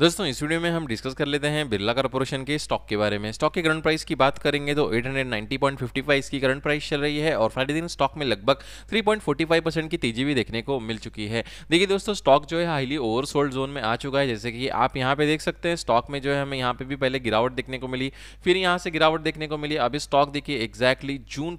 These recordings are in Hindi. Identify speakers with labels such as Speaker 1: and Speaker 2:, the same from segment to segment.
Speaker 1: दोस्तों इस वीडियो में हम डिस्कस कर लेते हैं बिरला कॉर्पोरेशन के स्टॉक के बारे में स्टॉक के करंट प्राइस की बात करेंगे तो 890.55 इसकी करंट प्राइस चल रही है और फ्राइडे दिन स्टॉक में लगभग 3.45 परसेंट की तेजी भी देखने को मिल चुकी है देखिए दोस्तों स्टॉक जो है हाईली ओवरसोल्ड जोन में आ चुका है जैसे कि आप यहाँ पे देख सकते हैं स्टॉक में जो है हमें यहाँ पे भी पहले गिरावट देखने को मिली फिर यहाँ से गिरावट देखने को मिली अभी स्टॉक देखिए एक्जैक्टली जून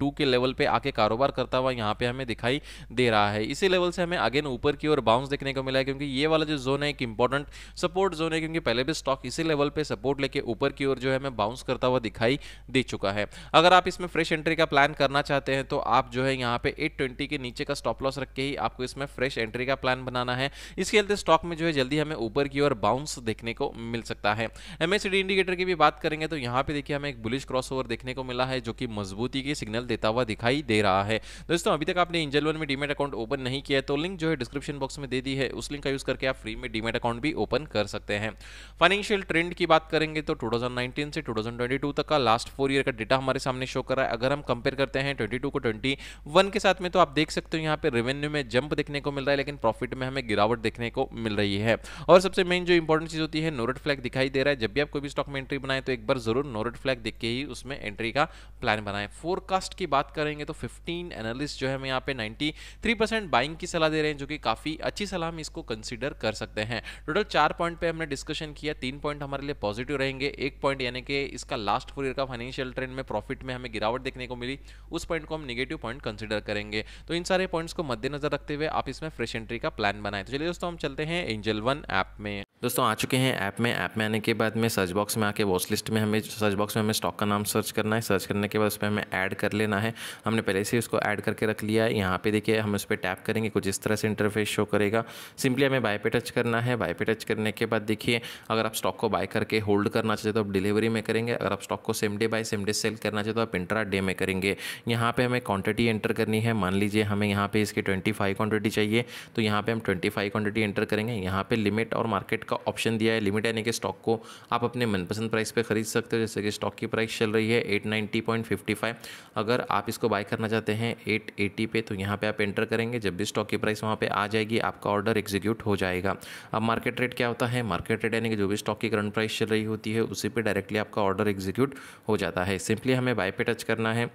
Speaker 1: टू के लेवल पे आके कारोबार करता हुआ यहाँ पे हमें दिखाई दे रहा है इसी लेवल से हमें अगेन ऊपर की ओर बाउंस देखने को मिला है क्योंकि ये वाला जो जोन है एक इंपॉर्टेंट सपोर्ट जोन है क्योंकि पहले भी स्टॉक इसी लेवल पे सपोर्ट लेके ऊपर की ओर जो है मैं बाउंस करता हुआ दिखाई दे चुका है अगर आप इसमें फ्रेश एंट्री का प्लान करना चाहते हैं तो आप जो है यहाँ पे 820 के नीचे का स्टॉप लॉस रख के ही आपको इसमें फ्रेश एंट्री का प्लान बनाना है इसके चलते स्टॉक में जो है जल्दी हमें ऊपर की ओर बाउंस देखने को मिल सकता है एमएसडी इंडिकेटर की भी बात करेंगे तो यहाँ पे देखिए हमें एक बुलिश क्रॉस देखने को मिला है जो कि मजबूती की सिग्नल देता हुआ दिखाई दे रहा है दोस्तों अभी तक आपने इंजल वन में डीमेट अकाउंट ओपन नहीं किया तो लिंक जो है डिस्क्रिप्शन बॉक्स में दे दी है उस लिंक का यूज करके आप फ्री में डीमेट अकाउंट भी ओपन कर सकते हैं फाइनेंशियल ट्रेंड की बात करेंगे तो 2019 से 2022 तक का लास्ट फोर ईयर का डेटा हमारे सामने शो कर रहा है अगर हम कंपेयर करते हैं 22 को 21 के साथ में तो आप देख सकते हो यहाँ पे रेवेन्यू में जंप देखने को मिल रहा है लेकिन प्रॉफिट में हमें गिरावट देखने को मिल रही है और सबसे मेन जो इंपॉर्टेंट चीज़ होती है नोरेट फ्लैग दिखाई दे रहा है जब भी आप कोई भी स्टॉक में एंट्री बनाए तो एक बार जरूर नोरेट फ्लैग देख के ही उसमें एंट्री का प्लान बनाए फोरकास्ट की बात करेंगे तो फिफ्टीन एनालिस्ट जो है हम यहाँ पे 93 बाइंग की सलाह दे रहे हैं जो कि काफ़ी अच्छी सलाह हम इसको कंसिडर कर सकते हैं टोटल चार पॉइंट पे हमने डिस्कशन किया तीन पॉइंट हमारे लिए पॉजिटिव रहेंगे एक पॉइंट यानी कि इसका लास्ट फोर ईयर का फाइनेंशियल ट्रेंड में प्रॉफिट में हमें गिरावट देखने को मिली उस पॉइंट को हम निगेटिव पॉइंट कंसिडर करेंगे तो इन सारे पॉइंट्स को मद्देनजर रखते हुए आप इसमें फ्रेश एंट्री का प्लान बनाए तो चलिए दोस्तों हम चलते हैं एंजल वन ऐप में दोस्तों आ चुके हैं ऐप में ऐप में आने के बाद में सर्च बॉक्स में आके वॉच लिस्ट में हमें सर्च बॉक्स में हमें स्टॉक का नाम सर्च करना है सर्च करने के बाद उस पर हमें ऐड कर लेना है हमने पहले से उसको ऐड करके रख लिया है यहाँ पे देखिए हम उस पर टैप करेंगे कुछ इस तरह से इंटरफेस शो करेगा सिंपली हमें बाय पे टच करना है बाय पे टच एवरेज करने के बाद देखिए अगर आप स्टॉक को बाय करके होल्ड करना चाहते तो आप डिलीवरी में करेंगे अगर आप स्टॉक को same day buy same day sell करना चाहते तो आप इंट्रा डे में करेंगे यहाँ पे हमें क्वांटिटी एंटर करनी है मान लीजिए हमें यहाँ पे इसकी 25 क्वांटिटी चाहिए तो यहाँ पे हम फाइव क्वान्टिटी एंटर करेंगे यहाँ पे लिमिट और मार्केट का ऑप्शन दिया है लिमिट यानी कि स्टॉक को आप अपने मनपसंद प्राइस पर खरीद सकते हो जैसे कि स्टॉक की प्राइस चल रही है एट अगर आप इसको बाय करना चाहते हैं एट पे तो यहाँ पर आप एंटर करेंगे जब भी स्टॉक की प्राइस वहाँ पर आ जाएगी आपका ऑर्डर एग्जीक्यूट हो जाएगा अब मार्केट रेट रेट क्या होता है मार्केट रेट यानी कि जो भी स्टॉक की करंट प्राइस चल रही होती है उसी पे डायरेक्टली आपका ऑर्डर एग्जीक्यूट हो जाता है सिंपली हमें बाय पे टच करना है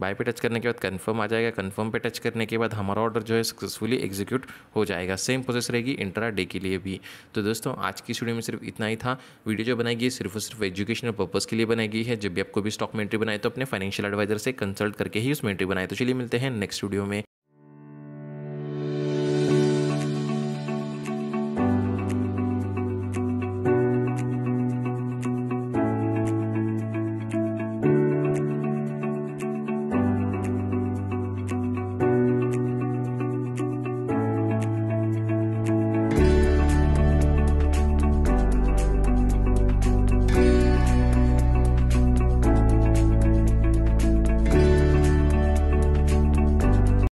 Speaker 1: बाय पे टच करने के बाद कंफर्म आ जाएगा कंफर्म पे टच करने के बाद हमारा ऑर्डर जो है सक्सेसफुली एग्जीक्यूट हो जाएगा सेम प्रोसेस रहेगी इंट्रा डे के लिए भी तो दोस्तों आज की स्टूडियो में सिर्फ इतना ही था वीडियो जो बनाई गई सिर्फ और सिर्फ एजुकेशनल पर्पज़ के लिए बनाई गई है जब भी आपको भी स्टॉक में एंट्री बनाए तो अपने फाइनेंशियल एडवाइजर से कंसल्ट करके ही उसमें एंट्री बनाए तो चलिए मिलते हैं नेक्स्ट वीडियो में